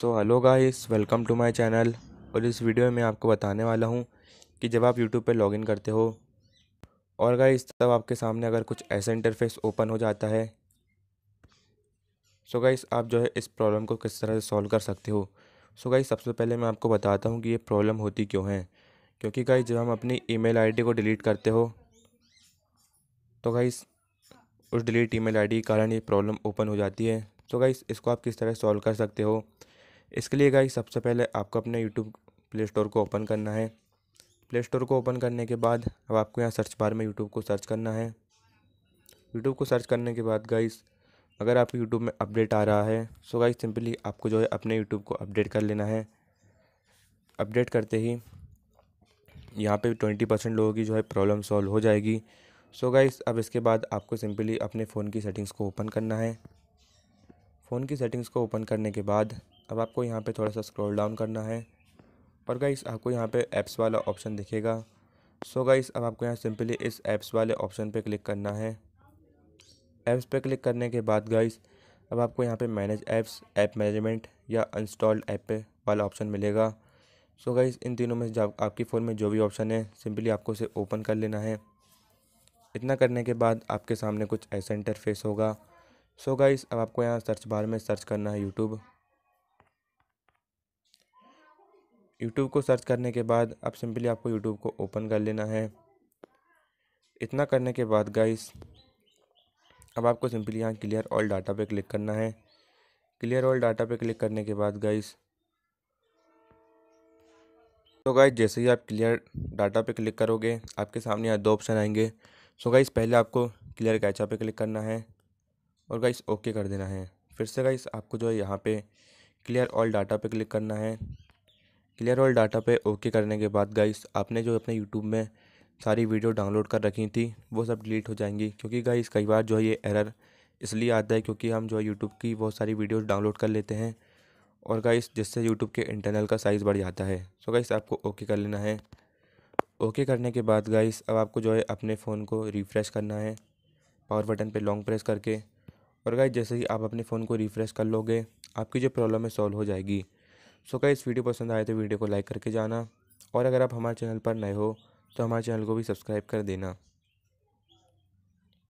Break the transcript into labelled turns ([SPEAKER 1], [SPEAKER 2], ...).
[SPEAKER 1] तो hello guys welcome to my channel और इस वीडियो में मैं आपको बताने वाला हूँ कि जब आप यूट्यूब पर लॉगिन करते हो और गाइस तब आपके सामने अगर कुछ ऐसा इंटरफेस ओपन हो जाता है सो गाइस आप जो है इस प्रॉब्लम को किस तरह से सॉल्व कर सकते हो सो गाइस सबसे पहले मैं आपको बताता हूँ कि ये प्रॉब्लम होती क्यों है क्योंकि गाइस जब हम अपनी ई मेल को डिलीट करते हो तो गाइस उस डिलीट ई मेल के कारण ये प्रॉब्लम ओपन हो जाती है तो गाइस इसको आप किस तरह सॉल्व कर सकते हो इसके लिए गाइस सबसे पहले आपको अपने यूट्यूब प्ले स्टोर को ओपन करना है प्ले स्टोर को ओपन करने के बाद अब आपको यहाँ सर्च बार में यूट्यूब को सर्च करना है यूट्यूब को सर्च करने के बाद गाइस अगर आपके यूट्यूब में अपडेट आ रहा है सो गाइस सिंपली आपको जो है अपने यूट्यूब को अपडेट कर लेना है अपडेट करते ही यहाँ पे ट्वेंटी परसेंट लोगों की जो है प्रॉब्लम सॉल्व हो जाएगी सो गाइस अब इसके बाद आपको सिंपली अपने फ़ोन की सेटिंग्स को ओपन करना है फ़ोन की सेटिंग्स को ओपन करने के बाद अब आपको यहाँ पे थोड़ा सा स्क्रॉल डाउन करना है और गाइस आपको यहाँ पे ऐप्स वाला ऑप्शन दिखेगा सो गाइस अब आपको यहाँ सिंपली इस ऐप्स वाले ऑप्शन पे क्लिक करना है ऐप्स पे क्लिक करने के बाद गाइस अब आपको यहाँ पे मैनेज ऐप्स ऐप मैनेजमेंट या इंस्टॉल्ड ऐप पे वाला ऑप्शन मिलेगा सो गाइस इन तीनों में जब आपकी फ़ोन में जो भी ऑप्शन है सिंपली आपको उसे ओपन कर लेना है इतना करने के बाद आपके सामने कुछ ऐसा इंटरफेस होगा सो so अब आपको यहाँ सर्च बार में सर्च करना है यूट्यूब यूट्यूब को सर्च करने के बाद अब सिंपली आपको यूट्यूब को ओपन कर लेना है इतना करने के बाद गाइस अब आपको सिंपली यहाँ क्लियर ऑल डाटा पे क्लिक करना है क्लियर ऑल डाटा पे क्लिक करने के बाद गाइस तो गाइस जैसे ही आप क्लियर डाटा पे क्लिक करोगे आपके सामने यहाँ दो ऑप्शन आएंगे सो गाइस पहले आपको क्लियर कैचा पे क्लिक करना है और गाइस ओके कर देना है फिर से गाइस आपको जो है यहाँ पे क्लियर ऑल डाटा पे क्लिक करना है क्लियर ऑल डाटा पे ओके करने के बाद गाइस आपने जो अपने यूट्यूब में सारी वीडियो डाउनलोड कर रखी थी वो सब डिलीट हो जाएंगी क्योंकि गाइस कई बार जो है ये एरर इसलिए आता है क्योंकि हम जो है यूट्यूब की बहुत सारी वीडियोस डाउनलोड कर लेते हैं और गाइस जिससे यूट्यूब के इंटरनल का साइज़ बढ़ जाता है सो गाइस आपको ओके कर लेना है ओके करने के बाद गाइस अब आपको जो है अपने फ़ोन को रिफ़्रेश करना है पावर बटन पर लॉन्ग प्रेस करके और गाइस जैसे ही आप अपने फ़ोन को रिफ़्रेश कर लोगे आपकी जो प्रॉब्लम है सॉल्व हो जाएगी सो का इस वीडियो पसंद आए तो वीडियो को लाइक करके जाना और अगर आप हमारे चैनल पर नए हो तो हमारे चैनल को भी सब्सक्राइब कर देना